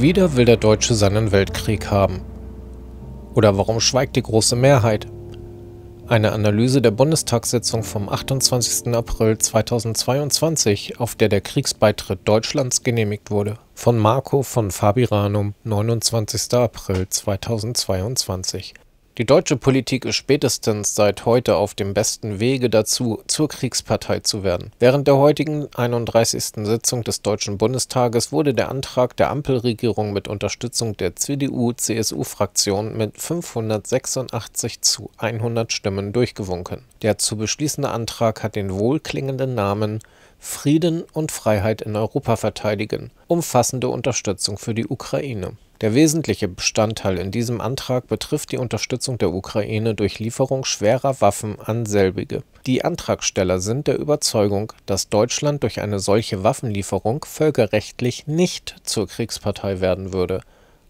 wieder will der Deutsche seinen Weltkrieg haben. Oder warum schweigt die große Mehrheit? Eine Analyse der Bundestagssitzung vom 28. April 2022, auf der der Kriegsbeitritt Deutschlands genehmigt wurde, von Marco von Fabiranum, 29. April 2022. Die deutsche Politik ist spätestens seit heute auf dem besten Wege dazu, zur Kriegspartei zu werden. Während der heutigen 31. Sitzung des Deutschen Bundestages wurde der Antrag der Ampelregierung mit Unterstützung der CDU-CSU-Fraktion mit 586 zu 100 Stimmen durchgewunken. Der zu beschließende Antrag hat den wohlklingenden Namen Frieden und Freiheit in Europa verteidigen, umfassende Unterstützung für die Ukraine. Der wesentliche Bestandteil in diesem Antrag betrifft die Unterstützung der Ukraine durch Lieferung schwerer Waffen an selbige. Die Antragsteller sind der Überzeugung, dass Deutschland durch eine solche Waffenlieferung völkerrechtlich nicht zur Kriegspartei werden würde.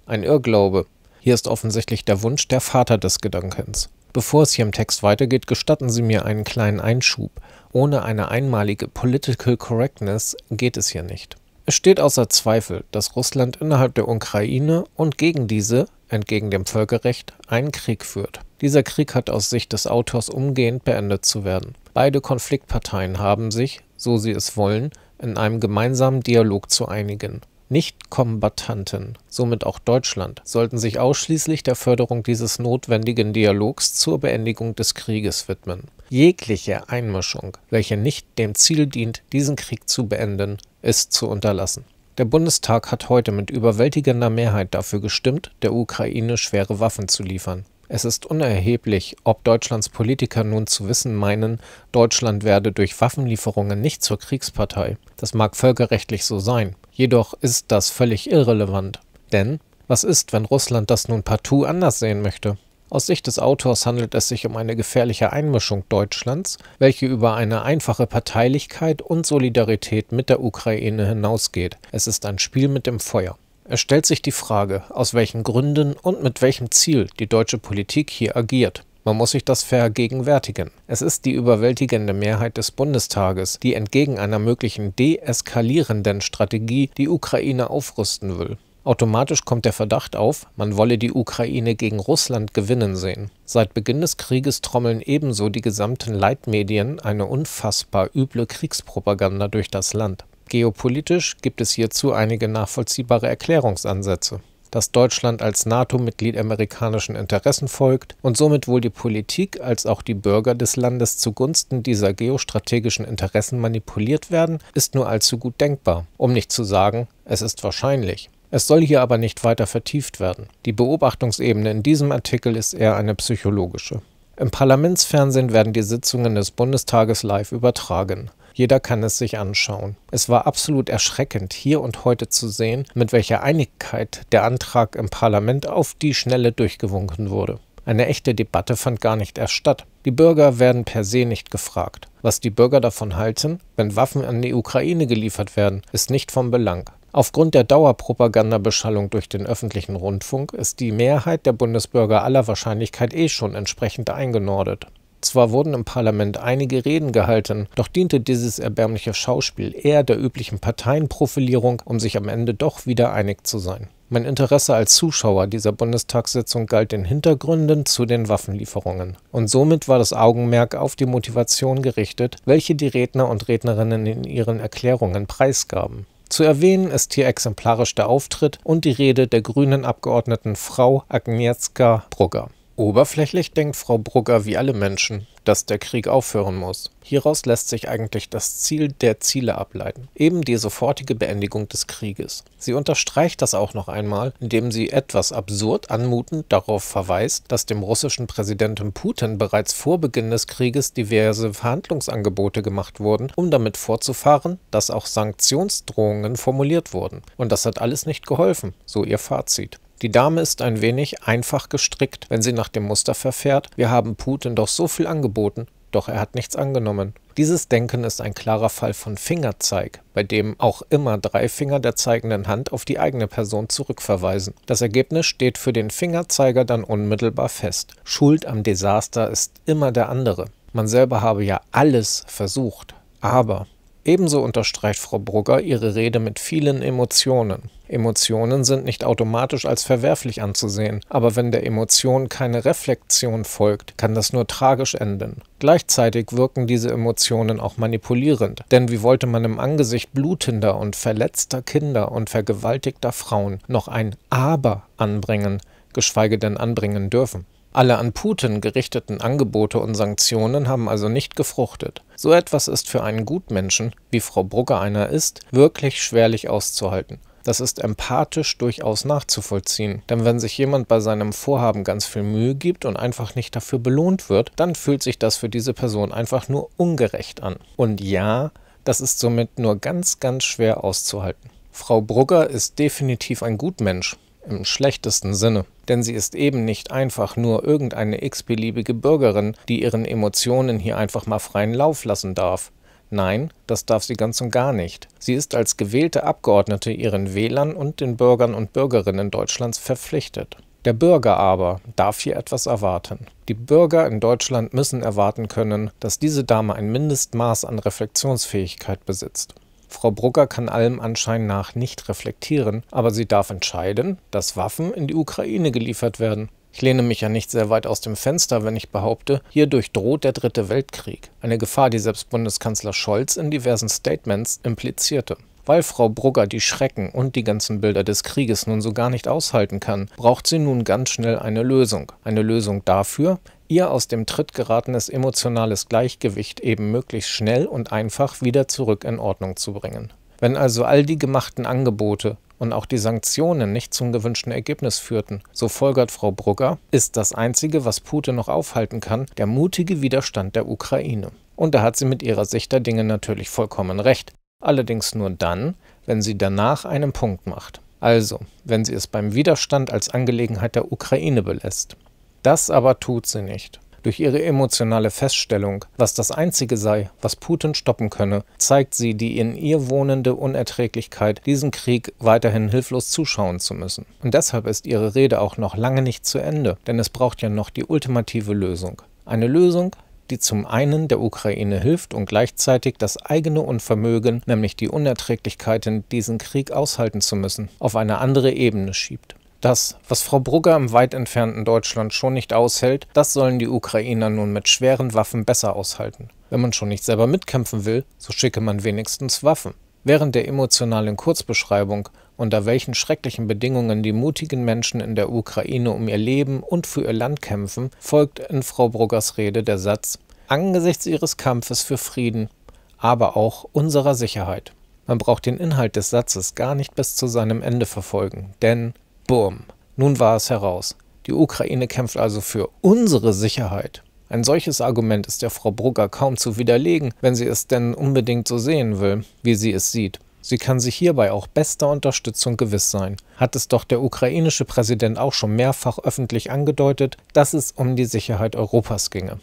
Ein Irrglaube. Hier ist offensichtlich der Wunsch der Vater des Gedankens. Bevor es hier im Text weitergeht, gestatten Sie mir einen kleinen Einschub. Ohne eine einmalige Political Correctness geht es hier nicht. Es steht außer Zweifel, dass Russland innerhalb der Ukraine und gegen diese, entgegen dem Völkerrecht, einen Krieg führt. Dieser Krieg hat aus Sicht des Autors umgehend beendet zu werden. Beide Konfliktparteien haben sich, so sie es wollen, in einem gemeinsamen Dialog zu einigen. Nichtkombattanten, somit auch Deutschland, sollten sich ausschließlich der Förderung dieses notwendigen Dialogs zur Beendigung des Krieges widmen. Jegliche Einmischung, welche nicht dem Ziel dient, diesen Krieg zu beenden, ist zu unterlassen. Der Bundestag hat heute mit überwältigender Mehrheit dafür gestimmt, der Ukraine schwere Waffen zu liefern. Es ist unerheblich, ob Deutschlands Politiker nun zu wissen meinen, Deutschland werde durch Waffenlieferungen nicht zur Kriegspartei. Das mag völkerrechtlich so sein. Jedoch ist das völlig irrelevant. Denn was ist, wenn Russland das nun partout anders sehen möchte? Aus Sicht des Autors handelt es sich um eine gefährliche Einmischung Deutschlands, welche über eine einfache Parteilichkeit und Solidarität mit der Ukraine hinausgeht. Es ist ein Spiel mit dem Feuer. Es stellt sich die Frage, aus welchen Gründen und mit welchem Ziel die deutsche Politik hier agiert. Man muss sich das vergegenwärtigen. Es ist die überwältigende Mehrheit des Bundestages, die entgegen einer möglichen deeskalierenden Strategie die Ukraine aufrüsten will. Automatisch kommt der Verdacht auf, man wolle die Ukraine gegen Russland gewinnen sehen. Seit Beginn des Krieges trommeln ebenso die gesamten Leitmedien eine unfassbar üble Kriegspropaganda durch das Land. Geopolitisch gibt es hierzu einige nachvollziehbare Erklärungsansätze dass Deutschland als NATO-Mitglied amerikanischen Interessen folgt und somit wohl die Politik als auch die Bürger des Landes zugunsten dieser geostrategischen Interessen manipuliert werden, ist nur allzu gut denkbar, um nicht zu sagen, es ist wahrscheinlich. Es soll hier aber nicht weiter vertieft werden. Die Beobachtungsebene in diesem Artikel ist eher eine psychologische. Im Parlamentsfernsehen werden die Sitzungen des Bundestages live übertragen. Jeder kann es sich anschauen. Es war absolut erschreckend, hier und heute zu sehen, mit welcher Einigkeit der Antrag im Parlament auf die Schnelle durchgewunken wurde. Eine echte Debatte fand gar nicht erst statt. Die Bürger werden per se nicht gefragt. Was die Bürger davon halten, wenn Waffen an die Ukraine geliefert werden, ist nicht von Belang. Aufgrund der Dauerpropagandabeschallung durch den öffentlichen Rundfunk ist die Mehrheit der Bundesbürger aller Wahrscheinlichkeit eh schon entsprechend eingenordet. Zwar wurden im Parlament einige Reden gehalten, doch diente dieses erbärmliche Schauspiel eher der üblichen Parteienprofilierung, um sich am Ende doch wieder einig zu sein. Mein Interesse als Zuschauer dieser Bundestagssitzung galt den Hintergründen zu den Waffenlieferungen. Und somit war das Augenmerk auf die Motivation gerichtet, welche die Redner und Rednerinnen in ihren Erklärungen preisgaben. Zu erwähnen ist hier exemplarisch der Auftritt und die Rede der grünen Abgeordneten Frau Agnieszka Brugger. Oberflächlich denkt Frau Brugger wie alle Menschen dass der Krieg aufhören muss. Hieraus lässt sich eigentlich das Ziel der Ziele ableiten, eben die sofortige Beendigung des Krieges. Sie unterstreicht das auch noch einmal, indem sie etwas absurd anmutend darauf verweist, dass dem russischen Präsidenten Putin bereits vor Beginn des Krieges diverse Verhandlungsangebote gemacht wurden, um damit vorzufahren, dass auch Sanktionsdrohungen formuliert wurden. Und das hat alles nicht geholfen, so ihr Fazit. Die Dame ist ein wenig einfach gestrickt, wenn sie nach dem Muster verfährt, wir haben Putin doch so viel angeboten, doch er hat nichts angenommen. Dieses Denken ist ein klarer Fall von Fingerzeig, bei dem auch immer drei Finger der zeigenden Hand auf die eigene Person zurückverweisen. Das Ergebnis steht für den Fingerzeiger dann unmittelbar fest. Schuld am Desaster ist immer der andere. Man selber habe ja alles versucht, aber Ebenso unterstreicht Frau Brugger ihre Rede mit vielen Emotionen. Emotionen sind nicht automatisch als verwerflich anzusehen, aber wenn der Emotion keine Reflexion folgt, kann das nur tragisch enden. Gleichzeitig wirken diese Emotionen auch manipulierend, denn wie wollte man im Angesicht blutender und verletzter Kinder und vergewaltigter Frauen noch ein Aber anbringen, geschweige denn anbringen dürfen? Alle an Putin gerichteten Angebote und Sanktionen haben also nicht gefruchtet. So etwas ist für einen Gutmenschen, wie Frau Brugger einer ist, wirklich schwerlich auszuhalten. Das ist empathisch durchaus nachzuvollziehen, denn wenn sich jemand bei seinem Vorhaben ganz viel Mühe gibt und einfach nicht dafür belohnt wird, dann fühlt sich das für diese Person einfach nur ungerecht an. Und ja, das ist somit nur ganz, ganz schwer auszuhalten. Frau Brugger ist definitiv ein Gutmensch, im schlechtesten Sinne. Denn sie ist eben nicht einfach nur irgendeine x-beliebige Bürgerin, die ihren Emotionen hier einfach mal freien Lauf lassen darf. Nein, das darf sie ganz und gar nicht. Sie ist als gewählte Abgeordnete ihren Wählern und den Bürgern und Bürgerinnen Deutschlands verpflichtet. Der Bürger aber darf hier etwas erwarten. Die Bürger in Deutschland müssen erwarten können, dass diese Dame ein Mindestmaß an Reflexionsfähigkeit besitzt. Frau Brugger kann allem Anschein nach nicht reflektieren, aber sie darf entscheiden, dass Waffen in die Ukraine geliefert werden. Ich lehne mich ja nicht sehr weit aus dem Fenster, wenn ich behaupte, hierdurch droht der Dritte Weltkrieg. Eine Gefahr, die selbst Bundeskanzler Scholz in diversen Statements implizierte. Weil Frau Brugger die Schrecken und die ganzen Bilder des Krieges nun so gar nicht aushalten kann, braucht sie nun ganz schnell eine Lösung. Eine Lösung dafür, ihr aus dem Tritt geratenes emotionales Gleichgewicht eben möglichst schnell und einfach wieder zurück in Ordnung zu bringen. Wenn also all die gemachten Angebote und auch die Sanktionen nicht zum gewünschten Ergebnis führten, so folgert Frau Brugger, ist das Einzige, was Putin noch aufhalten kann, der mutige Widerstand der Ukraine. Und da hat sie mit ihrer Sicht der Dinge natürlich vollkommen recht, allerdings nur dann, wenn sie danach einen Punkt macht. Also, wenn sie es beim Widerstand als Angelegenheit der Ukraine belässt. Das aber tut sie nicht. Durch ihre emotionale Feststellung, was das Einzige sei, was Putin stoppen könne, zeigt sie die in ihr wohnende Unerträglichkeit, diesen Krieg weiterhin hilflos zuschauen zu müssen. Und deshalb ist ihre Rede auch noch lange nicht zu Ende, denn es braucht ja noch die ultimative Lösung. Eine Lösung, die zum einen der Ukraine hilft und gleichzeitig das eigene Unvermögen, nämlich die Unerträglichkeiten, diesen Krieg aushalten zu müssen, auf eine andere Ebene schiebt. Das, was Frau Brugger im weit entfernten Deutschland schon nicht aushält, das sollen die Ukrainer nun mit schweren Waffen besser aushalten. Wenn man schon nicht selber mitkämpfen will, so schicke man wenigstens Waffen. Während der emotionalen Kurzbeschreibung, unter welchen schrecklichen Bedingungen die mutigen Menschen in der Ukraine um ihr Leben und für ihr Land kämpfen, folgt in Frau Bruggers Rede der Satz Angesichts ihres Kampfes für Frieden, aber auch unserer Sicherheit. Man braucht den Inhalt des Satzes gar nicht bis zu seinem Ende verfolgen, denn Bumm, Nun war es heraus. Die Ukraine kämpft also für unsere Sicherheit. Ein solches Argument ist der Frau Brugger kaum zu widerlegen, wenn sie es denn unbedingt so sehen will, wie sie es sieht. Sie kann sich hierbei auch bester Unterstützung gewiss sein. Hat es doch der ukrainische Präsident auch schon mehrfach öffentlich angedeutet, dass es um die Sicherheit Europas ginge.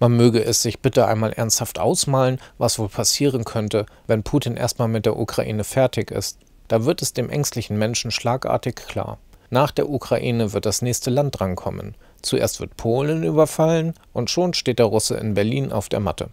Man möge es sich bitte einmal ernsthaft ausmalen, was wohl passieren könnte, wenn Putin erstmal mit der Ukraine fertig ist. Da wird es dem ängstlichen Menschen schlagartig klar. Nach der Ukraine wird das nächste Land drankommen. Zuerst wird Polen überfallen und schon steht der Russe in Berlin auf der Matte.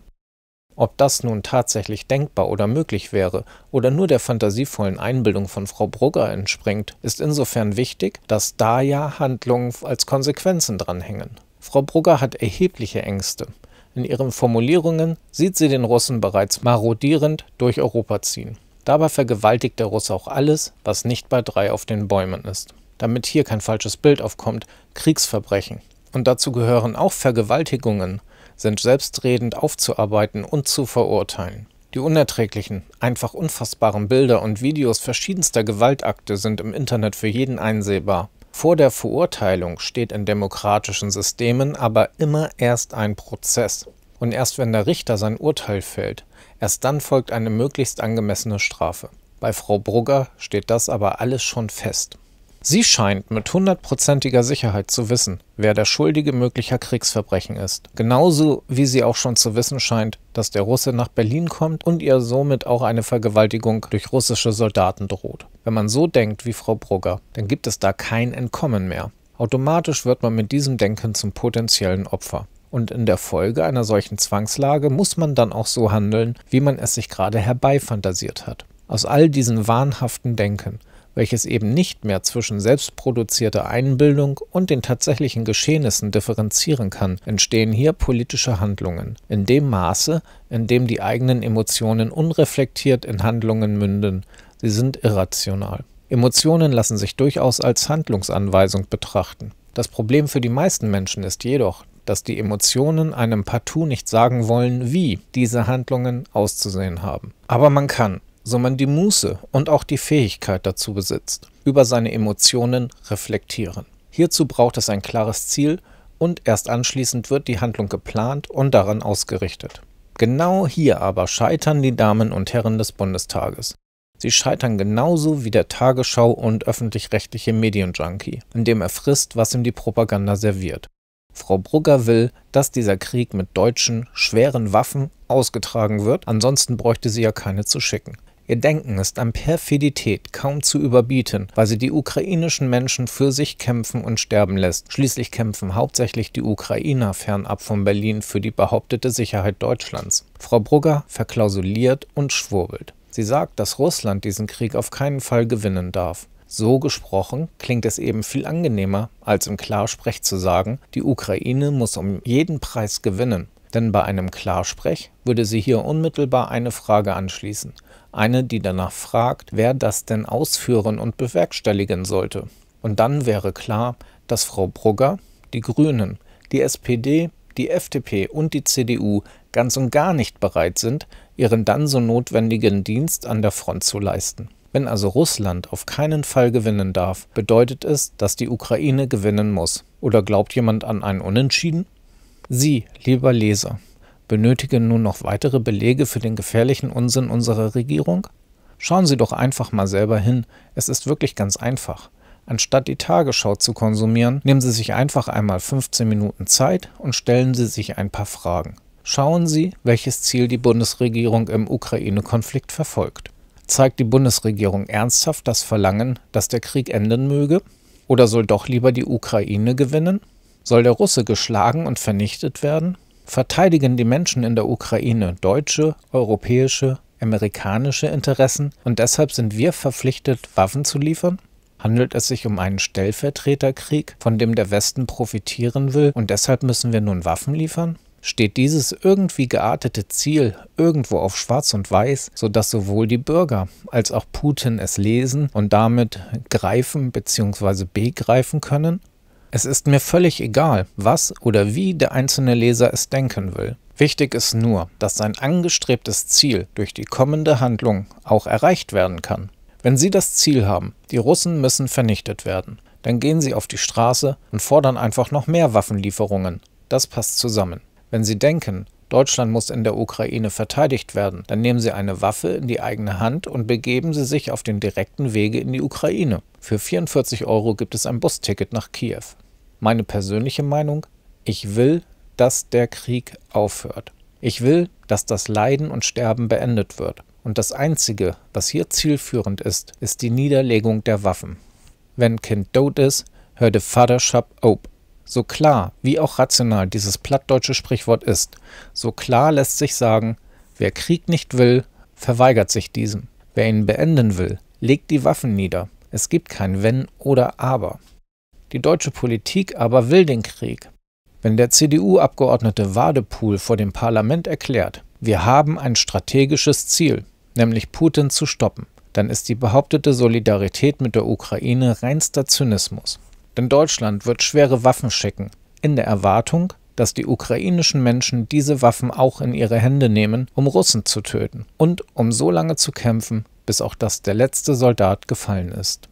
Ob das nun tatsächlich denkbar oder möglich wäre oder nur der fantasievollen Einbildung von Frau Brugger entspringt, ist insofern wichtig, dass da ja Handlungen als Konsequenzen dranhängen. Frau Brugger hat erhebliche Ängste. In ihren Formulierungen sieht sie den Russen bereits marodierend durch Europa ziehen. Dabei vergewaltigt der Russe auch alles, was nicht bei drei auf den Bäumen ist damit hier kein falsches Bild aufkommt, Kriegsverbrechen. Und dazu gehören auch Vergewaltigungen, sind selbstredend aufzuarbeiten und zu verurteilen. Die unerträglichen, einfach unfassbaren Bilder und Videos verschiedenster Gewaltakte sind im Internet für jeden einsehbar. Vor der Verurteilung steht in demokratischen Systemen aber immer erst ein Prozess. Und erst wenn der Richter sein Urteil fällt, erst dann folgt eine möglichst angemessene Strafe. Bei Frau Brugger steht das aber alles schon fest. Sie scheint mit hundertprozentiger Sicherheit zu wissen, wer der Schuldige möglicher Kriegsverbrechen ist. Genauso wie sie auch schon zu wissen scheint, dass der Russe nach Berlin kommt und ihr somit auch eine Vergewaltigung durch russische Soldaten droht. Wenn man so denkt wie Frau Brugger, dann gibt es da kein Entkommen mehr. Automatisch wird man mit diesem Denken zum potenziellen Opfer. Und in der Folge einer solchen Zwangslage muss man dann auch so handeln, wie man es sich gerade herbeifantasiert hat. Aus all diesen wahnhaften Denken welches eben nicht mehr zwischen selbstproduzierter Einbildung und den tatsächlichen Geschehnissen differenzieren kann, entstehen hier politische Handlungen. In dem Maße, in dem die eigenen Emotionen unreflektiert in Handlungen münden, sie sind irrational. Emotionen lassen sich durchaus als Handlungsanweisung betrachten. Das Problem für die meisten Menschen ist jedoch, dass die Emotionen einem partout nicht sagen wollen, wie diese Handlungen auszusehen haben. Aber man kann, sondern die Muße und auch die Fähigkeit dazu besitzt, über seine Emotionen reflektieren. Hierzu braucht es ein klares Ziel und erst anschließend wird die Handlung geplant und daran ausgerichtet. Genau hier aber scheitern die Damen und Herren des Bundestages. Sie scheitern genauso wie der Tagesschau und öffentlich-rechtliche Medienjunkie, indem er frisst, was ihm die Propaganda serviert. Frau Brugger will, dass dieser Krieg mit deutschen, schweren Waffen ausgetragen wird, ansonsten bräuchte sie ja keine zu schicken. Ihr Denken ist an Perfidität kaum zu überbieten, weil sie die ukrainischen Menschen für sich kämpfen und sterben lässt. Schließlich kämpfen hauptsächlich die Ukrainer fernab von Berlin für die behauptete Sicherheit Deutschlands. Frau Brugger verklausuliert und schwurbelt. Sie sagt, dass Russland diesen Krieg auf keinen Fall gewinnen darf. So gesprochen klingt es eben viel angenehmer, als im Klarsprech zu sagen, die Ukraine muss um jeden Preis gewinnen. Denn bei einem Klarsprech würde sie hier unmittelbar eine Frage anschließen eine, die danach fragt, wer das denn ausführen und bewerkstelligen sollte. Und dann wäre klar, dass Frau Brugger, die Grünen, die SPD, die FDP und die CDU ganz und gar nicht bereit sind, ihren dann so notwendigen Dienst an der Front zu leisten. Wenn also Russland auf keinen Fall gewinnen darf, bedeutet es, dass die Ukraine gewinnen muss. Oder glaubt jemand an einen Unentschieden? Sie, lieber Leser, benötigen nun noch weitere Belege für den gefährlichen Unsinn unserer Regierung? Schauen Sie doch einfach mal selber hin, es ist wirklich ganz einfach. Anstatt die Tagesschau zu konsumieren, nehmen Sie sich einfach einmal 15 Minuten Zeit und stellen Sie sich ein paar Fragen. Schauen Sie, welches Ziel die Bundesregierung im Ukraine-Konflikt verfolgt. Zeigt die Bundesregierung ernsthaft das Verlangen, dass der Krieg enden möge? Oder soll doch lieber die Ukraine gewinnen? Soll der Russe geschlagen und vernichtet werden? verteidigen die Menschen in der Ukraine deutsche, europäische, amerikanische Interessen und deshalb sind wir verpflichtet, Waffen zu liefern? Handelt es sich um einen Stellvertreterkrieg, von dem der Westen profitieren will und deshalb müssen wir nun Waffen liefern? Steht dieses irgendwie geartete Ziel irgendwo auf Schwarz und Weiß, sodass sowohl die Bürger als auch Putin es lesen und damit greifen bzw. begreifen können? Es ist mir völlig egal, was oder wie der einzelne Leser es denken will. Wichtig ist nur, dass sein angestrebtes Ziel durch die kommende Handlung auch erreicht werden kann. Wenn Sie das Ziel haben, die Russen müssen vernichtet werden, dann gehen Sie auf die Straße und fordern einfach noch mehr Waffenlieferungen. Das passt zusammen. Wenn Sie denken, Deutschland muss in der Ukraine verteidigt werden. Dann nehmen Sie eine Waffe in die eigene Hand und begeben Sie sich auf den direkten Wege in die Ukraine. Für 44 Euro gibt es ein Busticket nach Kiew. Meine persönliche Meinung? Ich will, dass der Krieg aufhört. Ich will, dass das Leiden und Sterben beendet wird. Und das Einzige, was hier zielführend ist, ist die Niederlegung der Waffen. Wenn Kind tot ist, hört the Vaterschaft ob so klar, wie auch rational dieses plattdeutsche Sprichwort ist, so klar lässt sich sagen, wer Krieg nicht will, verweigert sich diesem. Wer ihn beenden will, legt die Waffen nieder. Es gibt kein Wenn oder Aber. Die deutsche Politik aber will den Krieg. Wenn der CDU-Abgeordnete Wadepool vor dem Parlament erklärt, wir haben ein strategisches Ziel, nämlich Putin zu stoppen, dann ist die behauptete Solidarität mit der Ukraine reinster Zynismus. Denn Deutschland wird schwere Waffen schicken, in der Erwartung, dass die ukrainischen Menschen diese Waffen auch in ihre Hände nehmen, um Russen zu töten und um so lange zu kämpfen, bis auch das der letzte Soldat gefallen ist.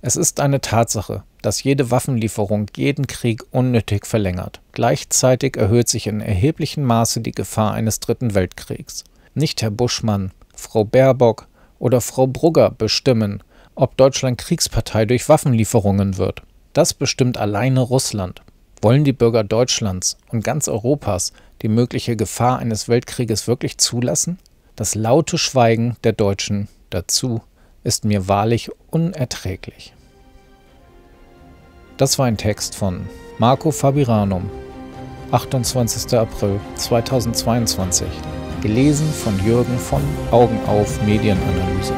Es ist eine Tatsache, dass jede Waffenlieferung jeden Krieg unnötig verlängert. Gleichzeitig erhöht sich in erheblichem Maße die Gefahr eines dritten Weltkriegs. Nicht Herr Buschmann, Frau Baerbock oder Frau Brugger bestimmen, ob Deutschland Kriegspartei durch Waffenlieferungen wird. Das bestimmt alleine Russland. Wollen die Bürger Deutschlands und ganz Europas die mögliche Gefahr eines Weltkrieges wirklich zulassen? Das laute Schweigen der Deutschen dazu ist mir wahrlich unerträglich. Das war ein Text von Marco Fabiranum, 28. April 2022, gelesen von Jürgen von Augen auf Medienanalyse.